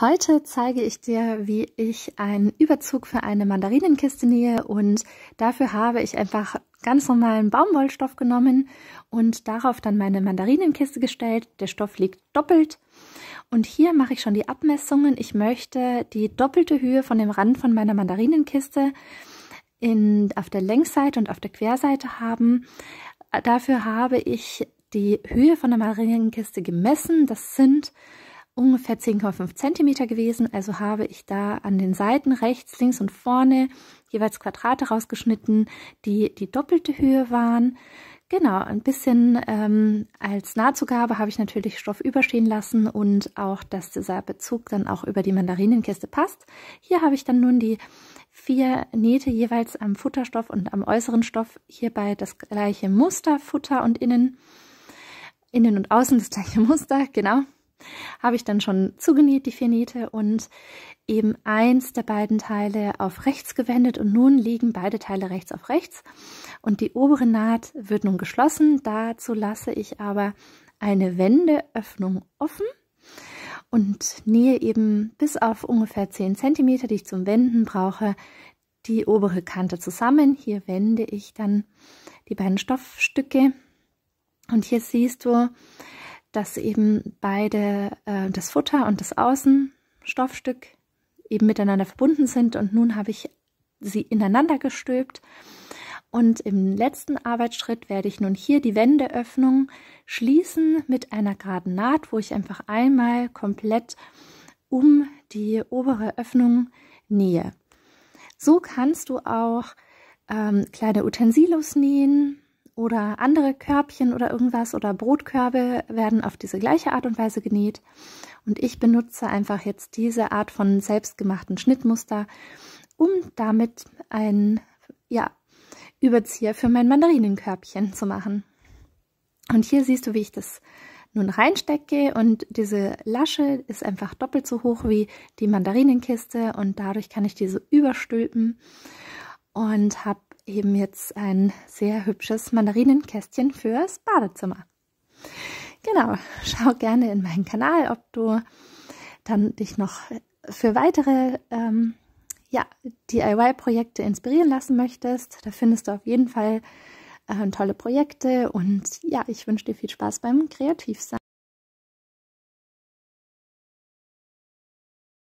Heute zeige ich dir, wie ich einen Überzug für eine Mandarinenkiste nähe und dafür habe ich einfach ganz normalen Baumwollstoff genommen und darauf dann meine Mandarinenkiste gestellt. Der Stoff liegt doppelt und hier mache ich schon die Abmessungen. Ich möchte die doppelte Höhe von dem Rand von meiner Mandarinenkiste in, auf der Längsseite und auf der Querseite haben. Dafür habe ich die Höhe von der Mandarinenkiste gemessen. Das sind ungefähr 10,5 cm gewesen. Also habe ich da an den Seiten rechts, links und vorne jeweils Quadrate rausgeschnitten, die die doppelte Höhe waren. Genau, ein bisschen ähm, als Nahtzugabe habe ich natürlich Stoff überstehen lassen und auch, dass dieser Bezug dann auch über die Mandarinenkiste passt. Hier habe ich dann nun die vier Nähte jeweils am Futterstoff und am äußeren Stoff. Hierbei das gleiche Muster, Futter und Innen. Innen und Außen das gleiche Muster, genau habe ich dann schon zugenäht, die vier Nähte, und eben eins der beiden Teile auf rechts gewendet und nun liegen beide Teile rechts auf rechts und die obere Naht wird nun geschlossen. Dazu lasse ich aber eine Wendeöffnung offen und nähe eben bis auf ungefähr 10 cm, die ich zum Wenden brauche, die obere Kante zusammen. Hier wende ich dann die beiden Stoffstücke und hier siehst du, dass eben beide äh, das Futter und das Außenstoffstück eben miteinander verbunden sind und nun habe ich sie ineinander gestülpt. Und im letzten Arbeitsschritt werde ich nun hier die Wendeöffnung schließen mit einer geraden Naht, wo ich einfach einmal komplett um die obere Öffnung nähe. So kannst du auch ähm, kleine Utensilos nähen, oder andere Körbchen oder irgendwas oder Brotkörbe werden auf diese gleiche Art und Weise genäht. Und ich benutze einfach jetzt diese Art von selbstgemachten Schnittmuster, um damit ein ja, Überzieher für mein Mandarinenkörbchen zu machen. Und hier siehst du, wie ich das nun reinstecke und diese Lasche ist einfach doppelt so hoch wie die Mandarinenkiste und dadurch kann ich diese überstülpen und habe eben jetzt ein sehr hübsches Mandarinenkästchen fürs Badezimmer. Genau, schau gerne in meinen Kanal, ob du dann dich noch für weitere ähm, ja, DIY-Projekte inspirieren lassen möchtest. Da findest du auf jeden Fall äh, tolle Projekte und ja, ich wünsche dir viel Spaß beim Kreativsein.